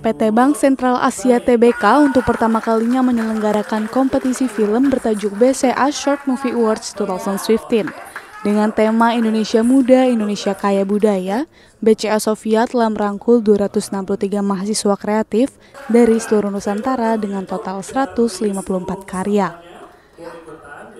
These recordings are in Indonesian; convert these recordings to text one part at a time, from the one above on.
PT Bank Sentral Asia TBK untuk pertama kalinya menyelenggarakan kompetisi film bertajuk BCA Short Movie Awards 2015. Dengan tema Indonesia Muda, Indonesia Kaya Budaya, BCA Sofia telah merangkul 263 mahasiswa kreatif dari seluruh Nusantara dengan total 154 karya.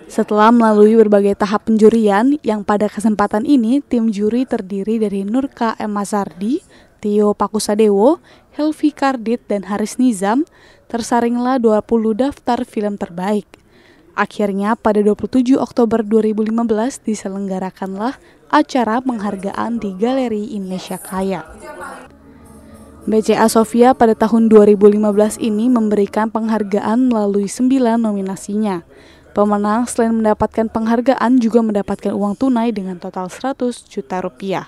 Setelah melalui berbagai tahap penjurian, yang pada kesempatan ini tim juri terdiri dari Nurka M. Masardi, Tio Pakusadewo, Helvi Kardit, dan Haris Nizam, tersaringlah 20 daftar film terbaik. Akhirnya pada 27 Oktober 2015 diselenggarakanlah acara penghargaan di Galeri Indonesia Kaya. BCA Sofia pada tahun 2015 ini memberikan penghargaan melalui 9 nominasinya. Pemenang selain mendapatkan penghargaan juga mendapatkan uang tunai dengan total 100 juta rupiah.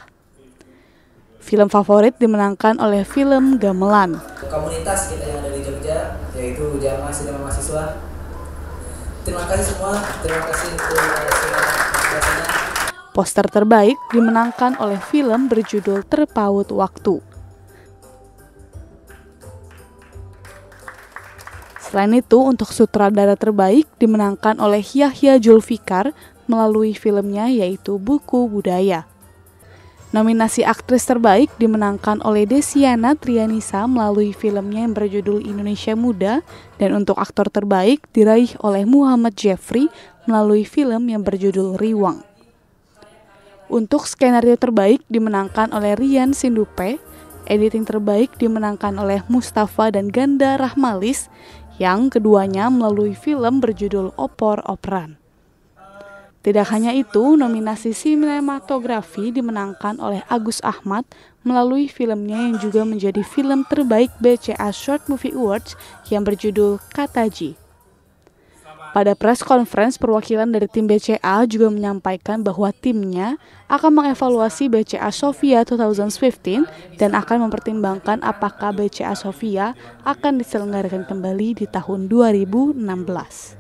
Film favorit dimenangkan oleh film Gamelan. Komunitas kita yang ada di Jogja, yaitu Jamaah dan Mahasiswa. Terima kasih semua, terima kasih untuk Poster terbaik dimenangkan oleh film berjudul Terpaut Waktu. Selain itu, untuk sutradara terbaik dimenangkan oleh Yahya Julfikar melalui filmnya yaitu Buku Budaya. Nominasi aktris terbaik dimenangkan oleh Desiana Trianisa melalui filmnya yang berjudul Indonesia Muda dan untuk aktor terbaik diraih oleh Muhammad Jeffrey melalui film yang berjudul Riwang. Untuk skenario terbaik dimenangkan oleh Rian Sindupe, editing terbaik dimenangkan oleh Mustafa dan Ganda Rahmalis yang keduanya melalui film berjudul Opor Operan. Tidak hanya itu, nominasi sinematografi dimenangkan oleh Agus Ahmad melalui filmnya yang juga menjadi film terbaik BCA Short Movie Awards yang berjudul Kataji. Pada press conference, perwakilan dari tim BCA juga menyampaikan bahwa timnya akan mengevaluasi BCA Sofia 2015 dan akan mempertimbangkan apakah BCA Sofia akan diselenggarakan kembali di tahun 2016.